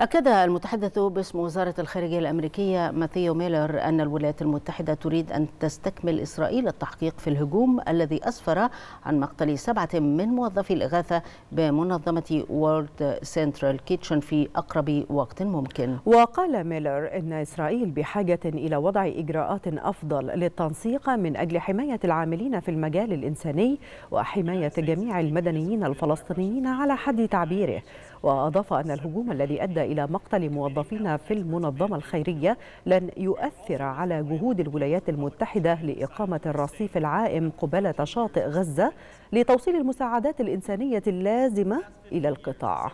أكد المتحدث باسم وزارة الخارجية الأمريكية ماثيو ميلر أن الولايات المتحدة تريد أن تستكمل إسرائيل التحقيق في الهجوم الذي أسفر عن مقتل سبعة من موظفي الإغاثة بمنظمة وورد سنترال كيتشن في أقرب وقت ممكن وقال ميلر أن إسرائيل بحاجة إلى وضع إجراءات أفضل للتنسيق من أجل حماية العاملين في المجال الإنساني وحماية جميع المدنيين الفلسطينيين على حد تعبيره وأضاف أن الهجوم الذي أدى إلى مقتل موظفين في المنظمة الخيرية لن يؤثر على جهود الولايات المتحدة لإقامة الرصيف العائم قبالة شاطئ غزة لتوصيل المساعدات الإنسانية اللازمة إلى القطاع.